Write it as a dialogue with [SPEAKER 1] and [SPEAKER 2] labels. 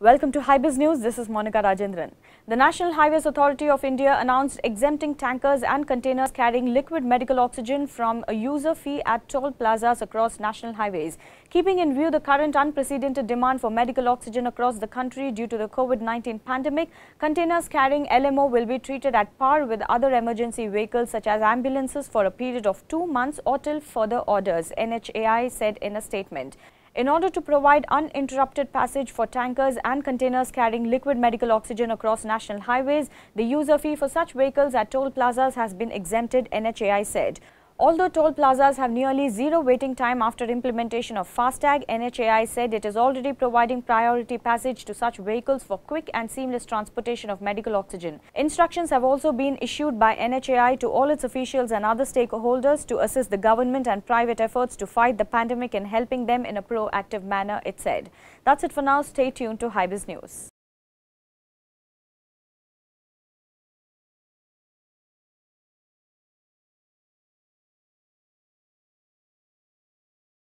[SPEAKER 1] Welcome to Highbiz News. This is Monica Rajendran. The National Highways Authority of India announced exempting tankers and containers carrying liquid medical oxygen from a user fee at toll plazas across national highways, keeping in view the current unprecedented demand for medical oxygen across the country due to the COVID-19 pandemic. Containers carrying LMO will be treated at par with other emergency vehicles such as ambulances for a period of two months or till further orders, NHAI said in a statement in order to provide uninterrupted passage for tankers and containers carrying liquid medical oxygen across national highways. The user fee for such vehicles at toll plazas has been exempted, NHAI said. Although toll plazas have nearly zero waiting time after implementation of FASTag, NHAI said it is already providing priority passage to such vehicles for quick and seamless transportation of medical oxygen. Instructions have also been issued by NHAI to all its officials and other stakeholders to assist the government and private efforts to fight the pandemic and helping them in a proactive manner, it said. That's it for now. Stay tuned to
[SPEAKER 2] Hybris News.